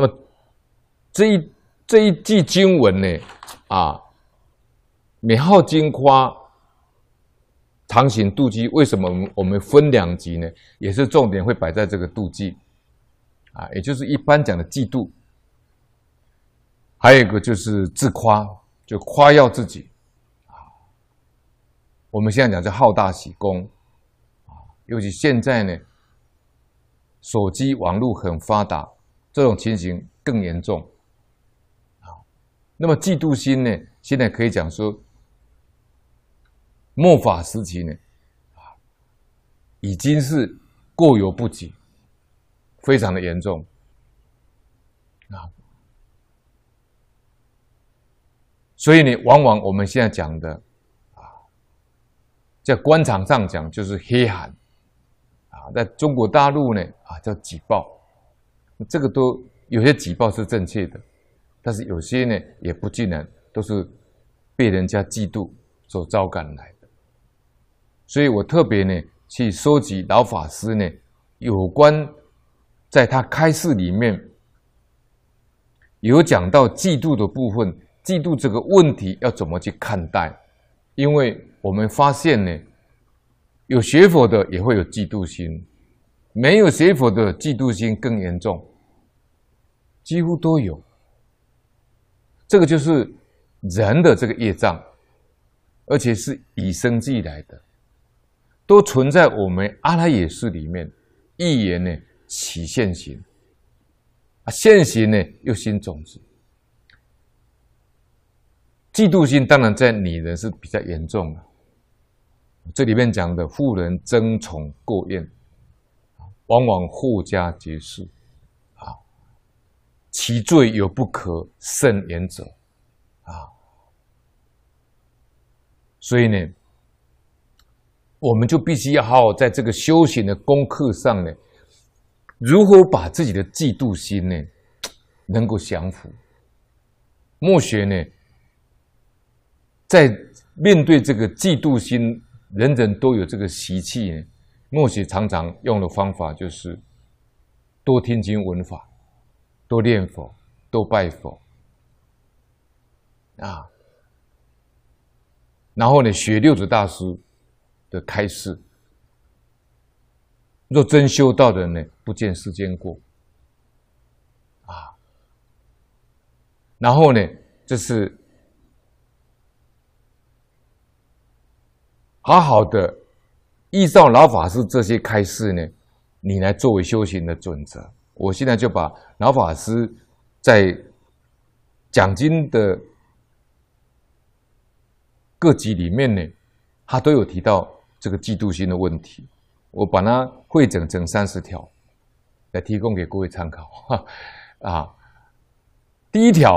那么这一这一句经文呢，啊，免好经夸，唐行妒忌。为什么我们我们分两集呢？也是重点会摆在这个妒忌，啊，也就是一般讲的嫉妒。还有一个就是自夸，就夸耀自己，啊，我们现在讲叫好大喜功，啊，尤其现在呢，手机网络很发达。这种情形更严重，啊，那么嫉妒心呢？现在可以讲说，末法时期呢，啊，已经是过犹不及，非常的严重啊。所以呢，往往我们现在讲的，啊，在官场上讲就是黑寒，啊，在中国大陆呢，啊叫挤爆。这个都有些举报是正确的，但是有些呢也不尽然，都是被人家嫉妒所招感来的。所以我特别呢去收集老法师呢有关在他开示里面有讲到嫉妒的部分，嫉妒这个问题要怎么去看待？因为我们发现呢，有学佛的也会有嫉妒心，没有学佛的嫉妒心更严重。几乎都有，这个就是人的这个业障，而且是以生俱来的，都存在我们阿拉耶识里面。一言呢起现行，啊，现行呢又新种子。嫉妒心当然在女人是比较严重的。这里面讲的富人争宠过艳，往往互加劫世。其罪有不可胜言者，啊！所以呢，我们就必须要好好在这个修行的功课上呢，如何把自己的嫉妒心呢，能够降服？莫学呢，在面对这个嫉妒心，人人都有这个习气呢。莫学常常用的方法就是多听经闻法。多念佛，多拜佛，啊，然后呢，学六祖大师的开示。若真修道人呢，不见世间过，啊，然后呢，这是好好的依照老法师这些开示呢，你来作为修行的准则。我现在就把老法师在讲经的各级里面呢，他都有提到这个嫉妒心的问题。我把它汇整成三十条，来提供给各位参考。啊，第一条，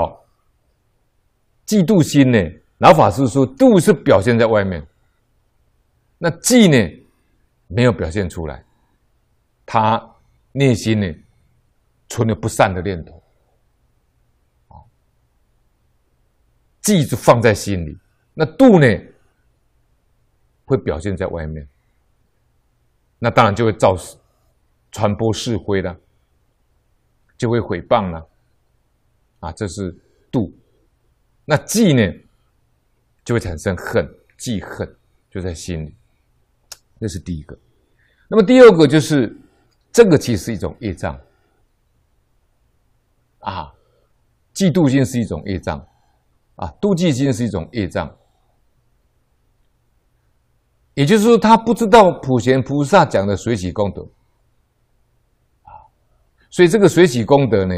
嫉妒心呢，老法师说妒是表现在外面，那嫉呢没有表现出来，他内心呢。存了不善的念头，啊，记住放在心里。那度呢，会表现在外面。那当然就会造传播是非了，就会诽谤了，啊，这是度。那记呢，就会产生恨，记恨就在心里，这是第一个。那么第二个就是这个，其实是一种业障。啊，嫉妒心是一种业障，啊，妒忌心是一种业障。也就是说，他不知道普贤菩萨讲的随喜功德，啊，所以这个随喜功德呢，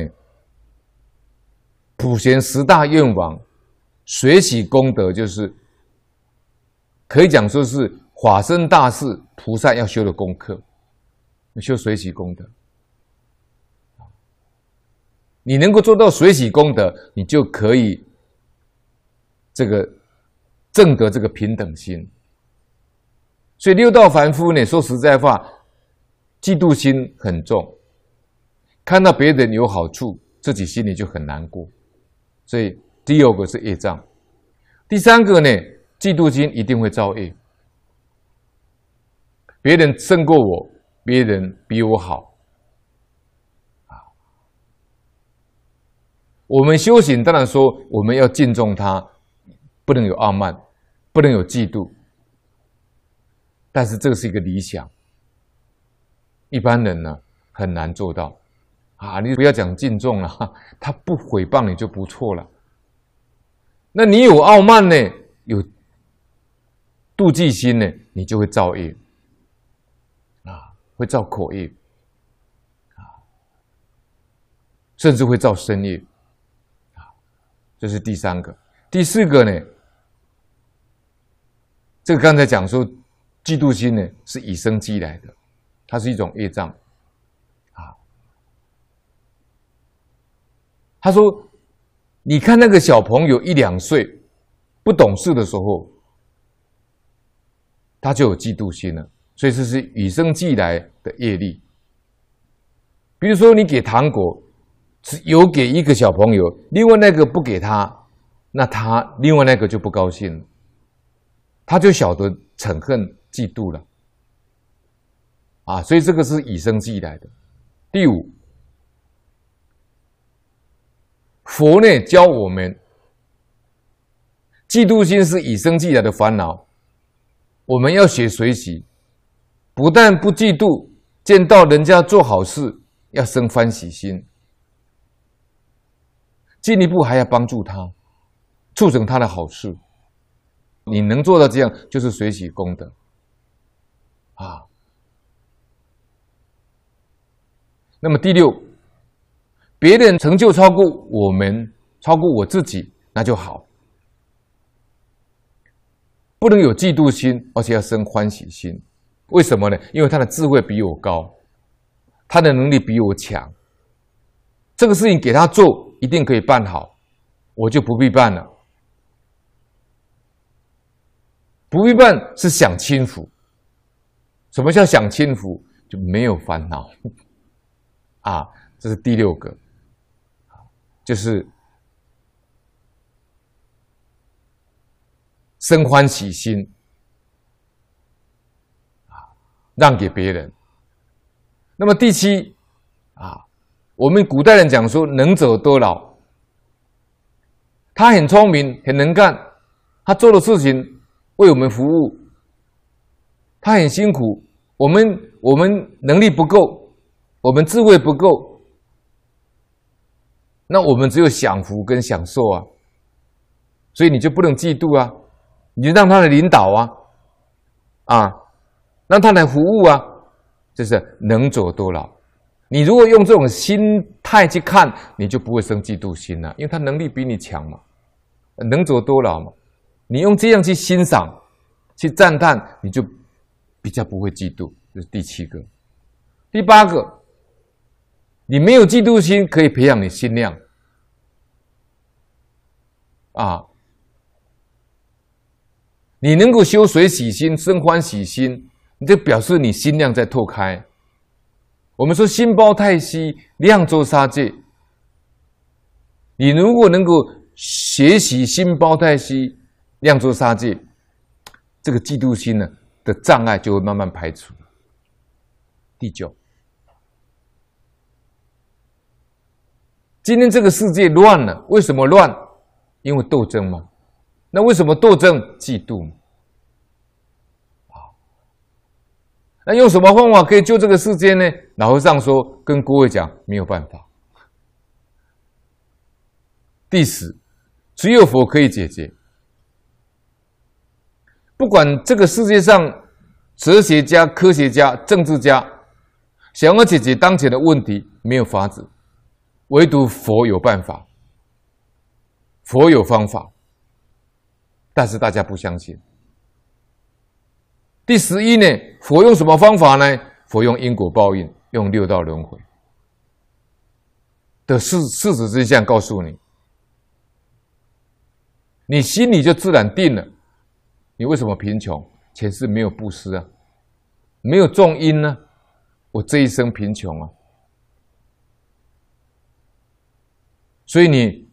普贤十大愿王，随喜功德就是可以讲说是法身大士菩萨要修的功课，修随喜功德。你能够做到随喜功德，你就可以这个正得这个平等心。所以六道凡夫呢，说实在话，嫉妒心很重，看到别人有好处，自己心里就很难过。所以第二个是业障，第三个呢，嫉妒心一定会造业。别人胜过我，别人比我好。我们修行，当然说我们要敬重他，不能有傲慢，不能有嫉妒。但是这是一个理想，一般人呢很难做到。啊，你不要讲敬重了，他不毁谤你就不错了。那你有傲慢呢，有妒忌心呢，你就会造业，啊，会造口业，啊，甚至会造身业。这是第三个，第四个呢？这个刚才讲说，嫉妒心呢，是与生俱来的，它是一种业障。啊，他说，你看那个小朋友一两岁，不懂事的时候，他就有嫉妒心了，所以这是与生俱来的业力。比如说，你给糖果。只有给一个小朋友，另外那个不给他，那他另外那个就不高兴，他就晓得嗔恨、嫉妒了，啊，所以这个是以生俱来的。第五，佛内教我们，嫉妒心是以生俱来的烦恼，我们要学随喜，不但不嫉妒，见到人家做好事要生欢喜心。进一步还要帮助他，促成他的好事。你能做到这样，就是随喜功德。啊，那么第六，别人成就超过我们，超过我自己，那就好。不能有嫉妒心，而且要生欢喜心。为什么呢？因为他的智慧比我高，他的能力比我强。这个事情给他做，一定可以办好，我就不必办了。不必办是享清福。什么叫享清福？就没有烦恼。啊，这是第六个，就是生欢喜心。啊，让给别人。那么第七啊。我们古代人讲说：“能者多劳。”他很聪明，很能干，他做的事情为我们服务，他很辛苦。我们我们能力不够，我们智慧不够，那我们只有享福跟享受啊。所以你就不能嫉妒啊，你就让他来领导啊，啊，让他来服务啊，就是能者多劳。你如果用这种心态去看，你就不会生嫉妒心了，因为他能力比你强嘛，能走多老嘛。你用这样去欣赏、去赞叹，你就比较不会嫉妒。这是第七个，第八个，你没有嫉妒心，可以培养你心量啊。你能够修水喜心、生欢喜心，你就表示你心量在拓开。我们说心包太息，量作杀戒。你如果能够学习心包太息，量作杀戒，这个嫉妒心呢的障碍就会慢慢排除。第九，今天这个世界乱了，为什么乱？因为斗争嘛。那为什么斗争？嫉妒。那用什么方法可以救这个世界呢？老和尚说：“跟各位讲，没有办法。第十，只有佛可以解决。不管这个世界上哲学家、科学家、政治家想要解决当前的问题，没有法子，唯独佛有办法。佛有方法，但是大家不相信。”第十一呢？佛用什么方法呢？佛用因果报应，用六道轮回的事事实真相告诉你，你心里就自然定了。你为什么贫穷？前世没有布施啊，没有种因呢？我这一生贫穷啊。所以你，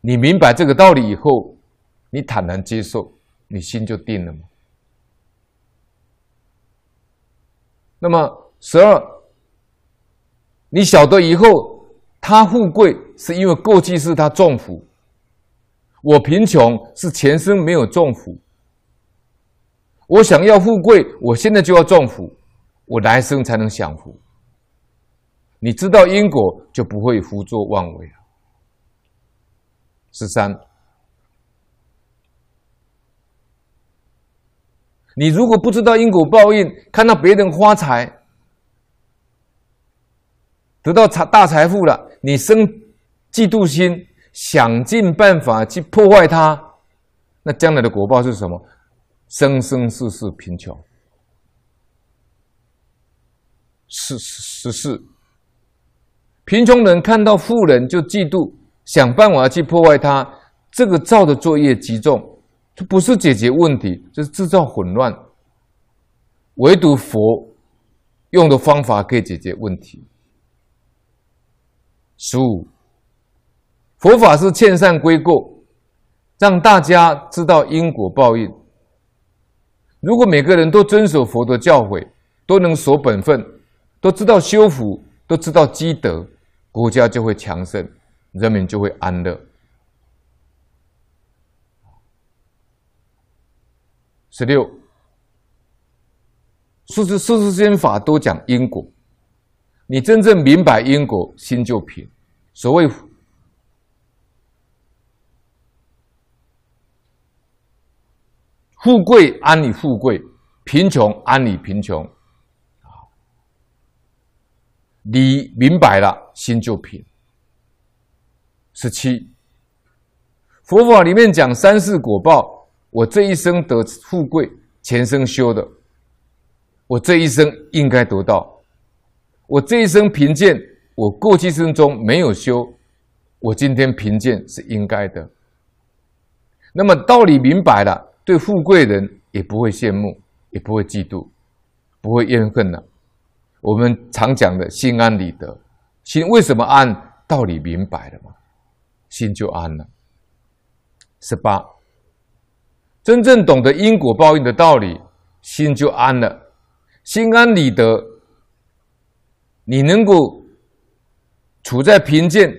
你明白这个道理以后，你坦然接受，你心就定了嘛。那么十二，你晓得以后，他富贵是因为过去是他重福；我贫穷是前生没有重福。我想要富贵，我现在就要重福，我来生才能享福。你知道因果，就不会胡作妄为了。十三。你如果不知道因果报应，看到别人发财，得到财大财富了，你生嫉妒心，想尽办法去破坏它，那将来的果报是什么？生生世世贫穷。是是是，贫穷人看到富人就嫉妒，想办法去破坏他，这个造的作业极重。这不是解决问题，这是制造混乱。唯独佛用的方法可以解决问题。十五，佛法是劝善归过，让大家知道因果报应。如果每个人都遵守佛的教诲，都能守本分，都知道修福，都知道积德，国家就会强盛，人民就会安乐。十六，数字数字心法都讲因果，你真正明白因果，心就平。所谓富贵安你富贵，贫穷安你贫穷，啊，你明白了，心就平。十七，佛法里面讲三世果报。我这一生得富贵，前生修的；我这一生应该得到；我这一生贫贱，我过去生中没有修；我今天贫贱是应该的。那么道理明白了，对富贵人也不会羡慕，也不会嫉妒，不会怨恨了。我们常讲的心安理得，心为什么安？道理明白了吗？心就安了。十八。真正懂得因果报应的道理，心就安了，心安理得。你能够处在贫贱，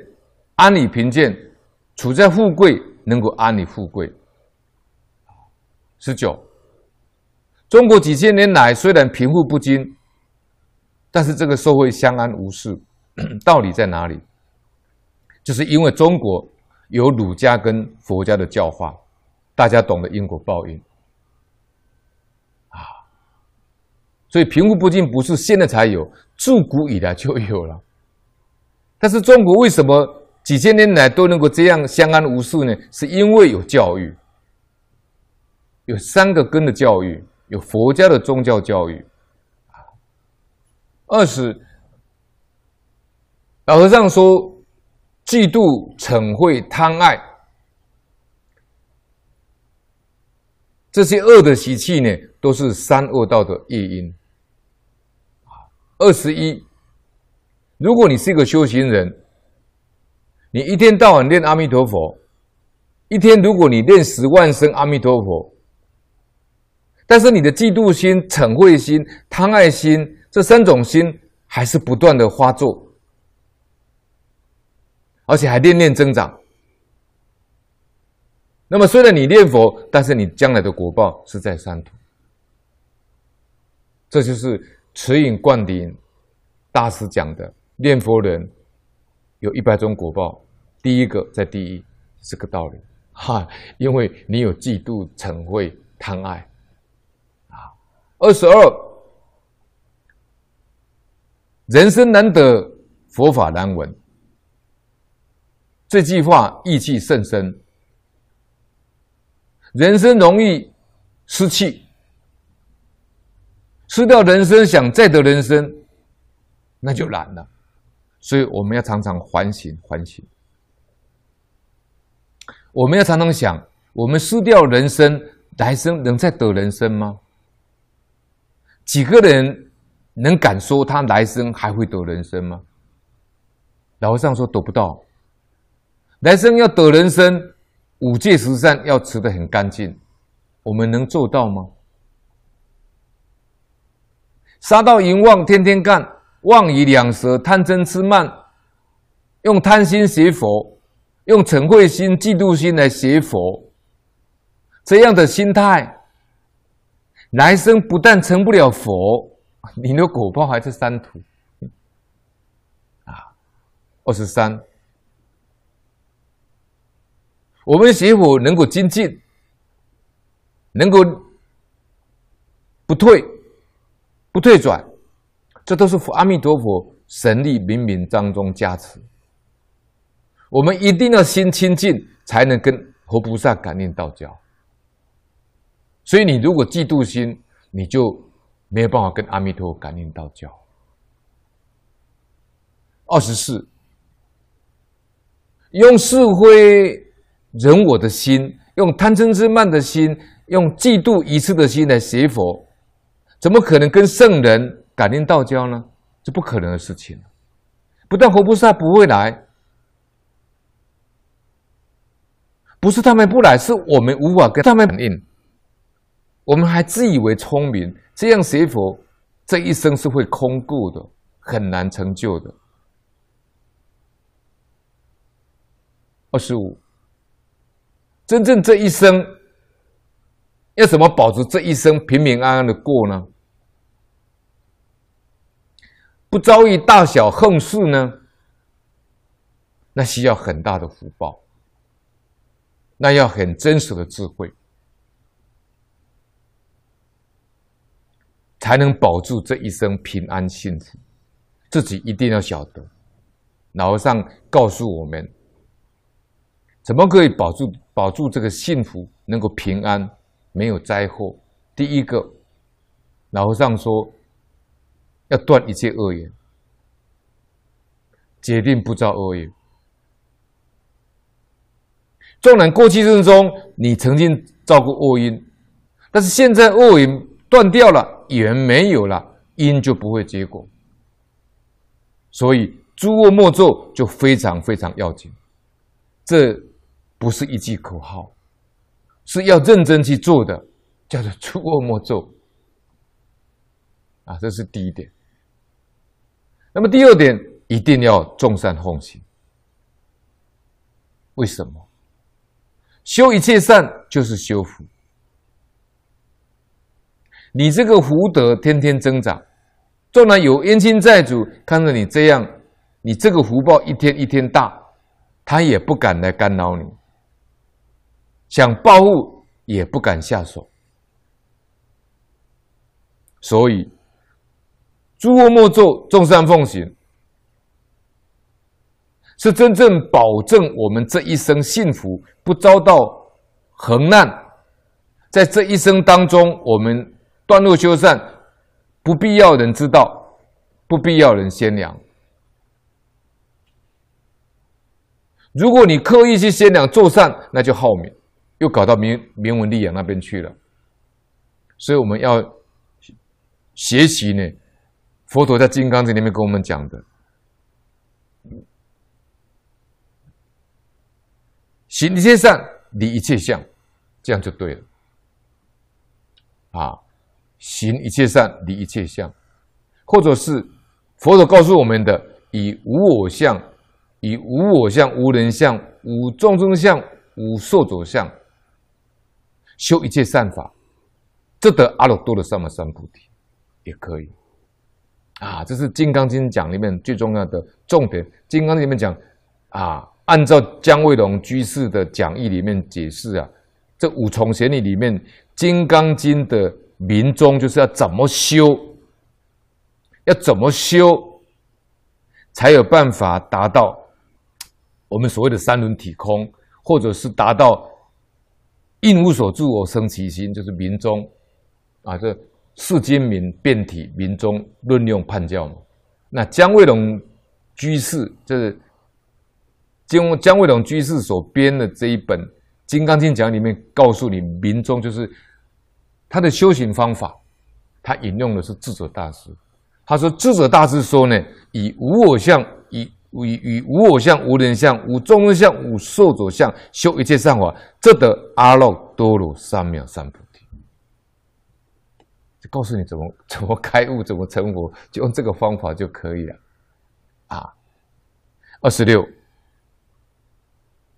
安你贫贱；处在富贵，能够安你富贵。十九，中国几千年来虽然贫富不均，但是这个社会相安无事，道理在哪里？就是因为中国有儒家跟佛家的教化。大家懂得因果报应啊，所以贫富不均不是现在才有，自古以来就有了。但是中国为什么几千年来都能够这样相安无事呢？是因为有教育，有三个根的教育，有佛家的宗教教育啊。二是老和尚说，嫉妒、嗔恚、贪爱。这些恶的习气呢，都是三恶道的业因。二十一，如果你是一个修行人，你一天到晚念阿弥陀佛，一天如果你念十万声阿弥陀佛，但是你的嫉妒心、嗔恚心、贪爱心这三种心还是不断的发作，而且还念念增长。那么，虽然你念佛，但是你将来的果报是在三途。这就是持影灌顶大师讲的：念佛人有一百种果报，第一个在第一，是个道理哈，因为你有嫉妒、嗔恚、贪爱啊。二十二，人生难得，佛法难闻，这句话意气甚深。人生容易失气，失掉人生，想再得人生，那就难了。所以我们要常常反省，反省。我们要常常想：我们失掉人生，来生能再得人生吗？几个人能敢说他来生还会得人生吗？老和尚说：得不到。来生要得人生。五戒十善要持得很干净，我们能做到吗？杀盗淫妄天天干，妄语两舌贪嗔痴慢，用贪心邪佛，用嗔恚心、嫉妒心来邪佛，这样的心态，来生不但成不了佛，你的果报还是三途。啊，二十三。我们学火能够精进，能够不退、不退转，这都是阿弥陀佛神力冥冥当中加持。我们一定要心清净，才能跟佛菩萨感应道交。所以，你如果嫉妒心，你就没有办法跟阿弥陀佛感应道交。二十四，用智灰。人我的心用贪嗔痴慢的心，用嫉妒疑痴的心来学佛，怎么可能跟圣人感应道教呢？这不可能的事情。不但活菩萨不会来，不是他们不来，是我们无法跟他们感应。我们还自以为聪明，这样学佛，这一生是会空过，的很难成就的。二十五。真正这一生，要怎么保住这一生平平安安的过呢？不遭遇大小横事呢？那需要很大的福报，那要很真实的智慧，才能保住这一生平安幸福。自己一定要晓得，老上告诉我们，怎么可以保住。保住这个幸福，能够平安，没有灾祸。第一个，老和尚说要断一切恶缘，决定不造恶缘。纵然过去之中你曾经造过恶因，但是现在恶因断掉了，缘没有了，因就不会结果。所以诸恶莫作就非常非常要紧。这。不是一句口号，是要认真去做的，叫做出恶魔咒啊，这是第一点。那么第二点，一定要众善奉行。为什么？修一切善就是修福，你这个福德天天增长，纵然有冤亲债主看着你这样，你这个福报一天一天大，他也不敢来干扰你。想报复也不敢下手，所以诸恶莫作，众善奉行，是真正保证我们这一生幸福，不遭到横难。在这一生当中，我们断路修善，不必要人知道，不必要人先扬。如果你刻意去先扬做善，那就好名。又搞到明明文利养那边去了，所以我们要学习呢。佛陀在《金刚经》里面跟我们讲的：行一切善，离一切相，这样就对了。啊，行一切善，离一切相，或者是佛陀告诉我们的：以无我相，以无我相，无人相，无众生相，无寿者相。修一切善法，这得阿耨多罗三藐三菩提，也可以，啊，这是《金刚经》讲里面最重要的重点。《金刚经》里面讲，啊，按照姜味龙居士的讲义里面解释啊，这五重玄义里面，《金刚经》的名宗就是要怎么修，要怎么修，才有办法达到我们所谓的三轮体空，或者是达到。应无所住我生其心，就是明中啊！这世间民辩体，明中论用判教嘛。那姜卫龙居士就是姜姜卫龙居士所编的这一本《金刚经讲》里面，告诉你明中就是他的修行方法。他引用的是智者大师，他说智者大师说呢，以无我相。与与无我相、无人相、无众生相、无寿者相，修一切善法，则得阿耨多罗三藐三菩提。就告诉你怎么 怎么开悟、怎么成佛，就用这个方法就可以了。啊，二十六，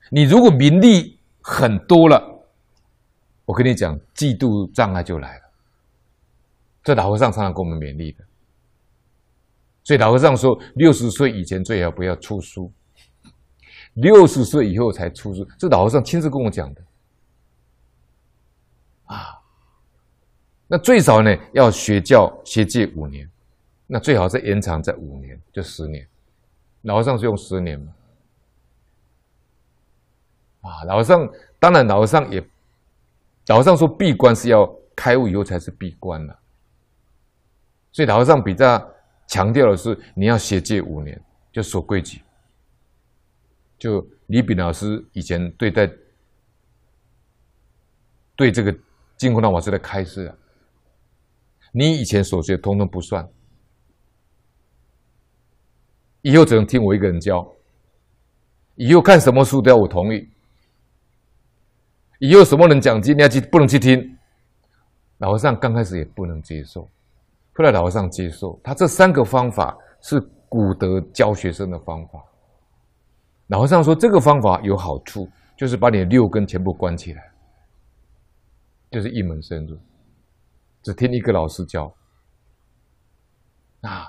你如果名利很多了，我跟你讲，嫉妒障碍就来了。这老和尚常常给我们勉励的。所以老和尚说，六十岁以前最好不要出书，六十岁以后才出书。这老和尚亲自跟我讲的，啊，那最少呢要学教学戒五年，那最好是延长在五年，就十年。老和尚是用十年嘛？啊，老和尚当然老和尚也，老和尚说闭关是要开悟以后才是闭关了，所以老和尚比较。强调的是，你要学这五年，就守规矩。就李炳老师以前对待对这个金箍大法师的开示，啊，你以前所学通通不算，以后只能听我一个人教。以后看什么书都要我同意，以后什么人讲经你要去不能去听。老和尚刚开始也不能接受。后来老和尚接受他这三个方法是古德教学生的方法。老和尚说这个方法有好处，就是把你六根全部关起来，就是一门深入，只听一个老师教。啊，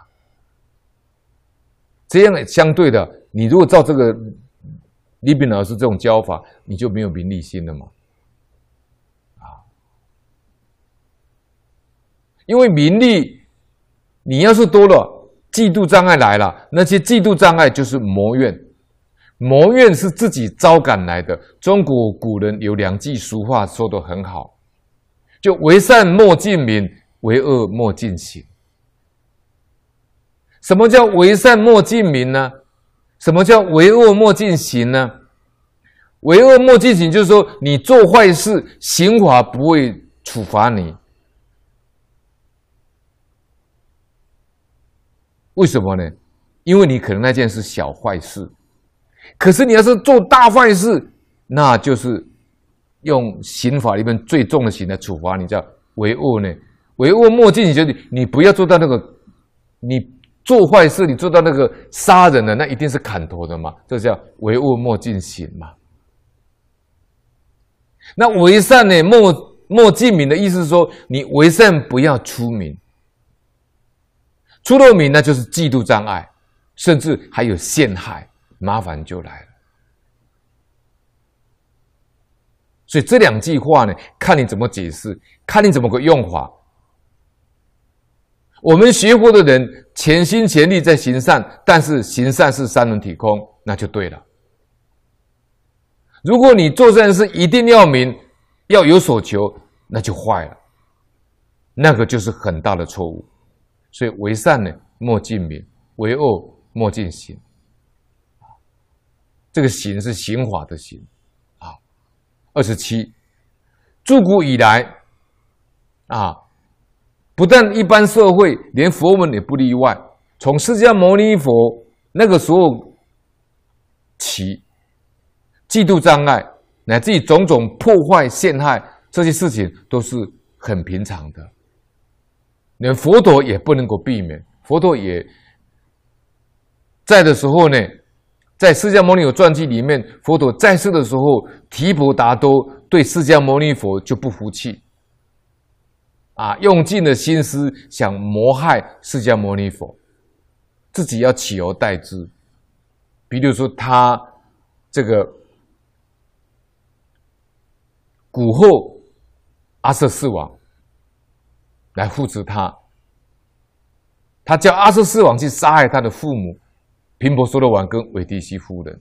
这样相对的，你如果照这个李炳老师这种教法，你就没有名利心了嘛。因为名利，你要是多了，嫉妒障碍来了，那些嫉妒障碍就是魔怨，魔怨是自己招感来的。中国古人有两句俗话，说的很好，就“为善莫近名，为恶莫近行。什么叫“为善莫近名”呢？什么叫“为恶莫近行呢？“为恶莫近行，就是说，你做坏事，刑法不会处罚你。为什么呢？因为你可能那件是小坏事，可是你要是做大坏事，那就是用刑法里面最重的刑来处罚。你叫为恶呢？为恶莫近，你就你不要做到那个，你做坏事，你做到那个杀人的，那一定是砍头的嘛。这叫为恶莫近刑嘛。那为善呢？莫莫近名的意思是说，你为善不要出名。出了名，那就是嫉妒障碍，甚至还有陷害，麻烦就来了。所以这两句话呢，看你怎么解释，看你怎么个用法。我们学佛的人，全心全力在行善，但是行善是三轮体空，那就对了。如果你做善事一定要名，要有所求，那就坏了，那个就是很大的错误。所以为善呢，莫近名；为恶莫近行。这个“行是刑法的“刑”啊。二十七，自古以来，啊，不但一般社会，连佛门也不例外。从释迦牟尼佛那个时候起，嫉妒障碍乃至种种破坏陷害这些事情，都是很平常的。连佛陀也不能够避免，佛陀也在的时候呢，在《释迦牟尼佛传记》里面，佛陀在世的时候，提婆达多对释迦牟尼佛就不服气，啊，用尽了心思想谋害释迦牟尼佛，自己要取而代之，比如说他这个古后阿瑟四王。来复持他，他叫阿瑟斯王去杀害他的父母，平伯说的王跟韦迪西夫人。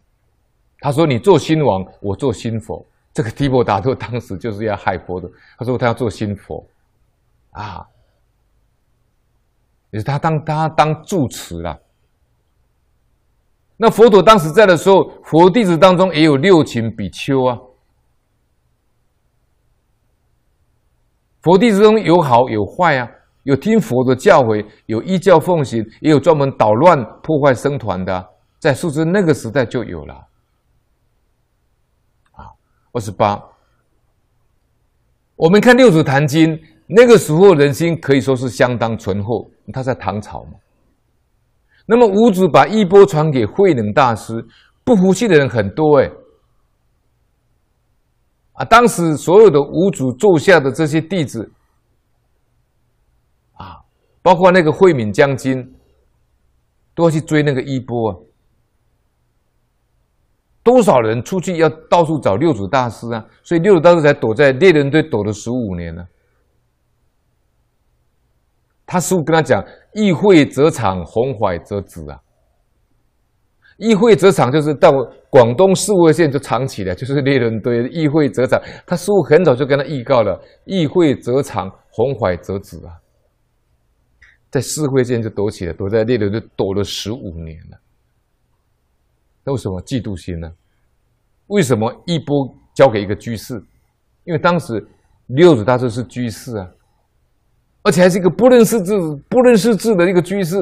他说：“你做新王，我做新佛。”这个提婆达多当时就是要害佛的。他说他要做新佛，啊，也是他当他当住持啊。那佛陀当时在的时候，佛弟子当中也有六亲比丘啊。佛弟子中有好有坏啊，有听佛的教诲、有依教奉行，也有专门捣乱破坏僧团的，在数字那个时代就有了。啊，二十八，我们看六祖坛经，那个时候人心可以说是相当淳厚，他在唐朝嘛。那么五祖把衣钵传给慧能大师，不服气的人很多哎。啊！当时所有的五祖座下的这些弟子，啊，包括那个慧敏将军，都要去追那个一波。多少人出去要到处找六祖大师啊？所以六祖大师才躲在猎人队躲了十五年呢。他师父跟他讲：“议会则长，红怀则止啊。”议会则长就是到。广东四会县就藏起来，就是猎人堆，议会则长，他师乎很早就跟他预告了，议会则长，红怀则止啊，在四会县就躲起来，躲在猎人就躲了十五年了。那为什么嫉妒心呢？为什么一波交给一个居士？因为当时六祖大师是居士啊，而且还是一个不认识字、不认识字的一个居士，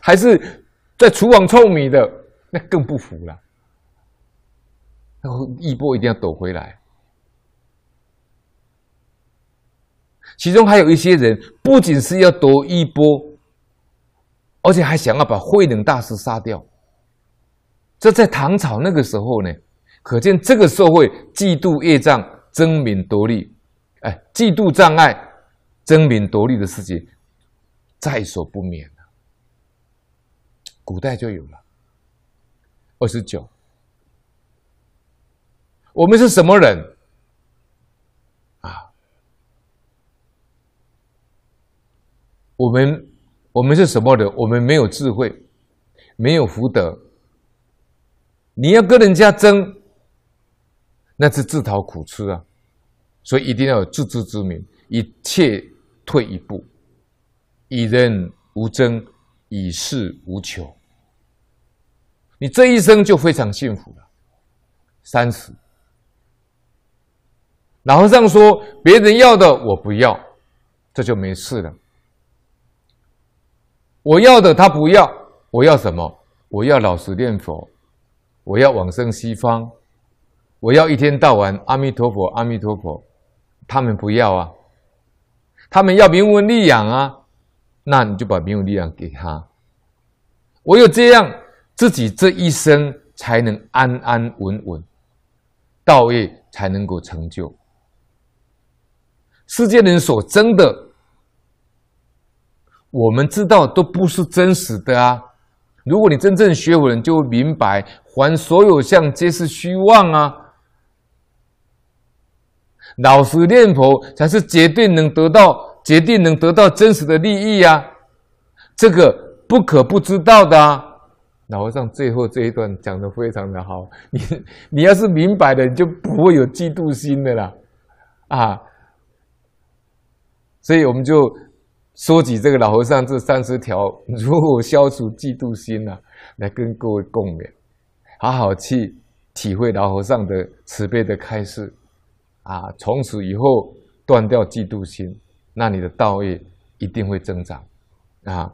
还是在厨房臭米的，那更不服了。一波一定要躲回来，其中还有一些人不仅是要夺一波，而且还想要把慧能大师杀掉。这在唐朝那个时候呢，可见这个社会嫉妒、业障、争名夺利，哎，嫉妒、障碍、争名夺利的事情，在所不免古代就有了二十九。我们是什么人？啊，我们我们是什么人？我们没有智慧，没有福德。你要跟人家争，那是自讨苦吃啊！所以一定要有自知之明，一切退一步，以人无争，以事无求，你这一生就非常幸福了。三十。然后尚说，别人要的我不要，这就没事了。我要的他不要，我要什么？我要老实念佛，我要往生西方，我要一天到晚阿弥陀佛，阿弥陀佛。他们不要啊，他们要名闻利养啊，那你就把名闻利养给他。唯有这样，自己这一生才能安安稳稳，道业才能够成就。世界人所争的，我们知道都不是真实的啊！如果你真正学佛人，就会明白，凡所有相皆是虚妄啊！老实念佛才是绝对能得到、绝对能得到真实的利益啊。这个不可不知道的啊！老和尚最后这一段讲的非常的好，你你要是明白的，就不会有嫉妒心的啦，啊！所以我们就说起这个老和尚这三十条，如果消除嫉妒心呢，来跟各位共勉，好好去体会老和尚的慈悲的开示啊，从此以后断掉嫉妒心，那你的道业一定会增长啊。